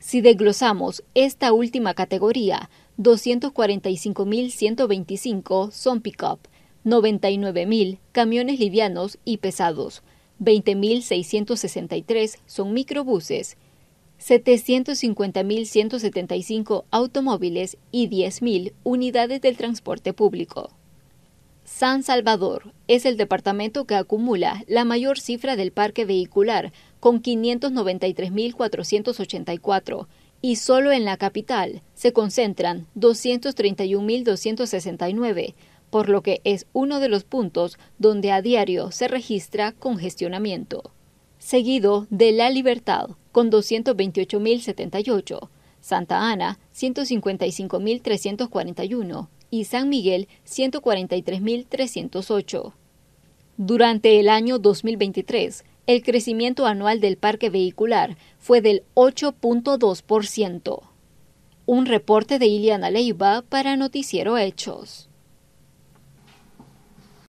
Si desglosamos esta última categoría, 245.125 son pick-up, 99.000 camiones livianos y pesados, 20.663 son microbuses, 750.175 automóviles y 10.000 unidades del transporte público. San Salvador es el departamento que acumula la mayor cifra del parque vehicular, con 593.484 y solo en la capital se concentran 231.269, por lo que es uno de los puntos donde a diario se registra congestionamiento. Seguido de La Libertad, con 228.078, Santa Ana, 155.341 y San Miguel, 143.308. Durante el año 2023, el crecimiento anual del parque vehicular fue del 8.2%. Un reporte de Iliana Leiva para Noticiero Hechos.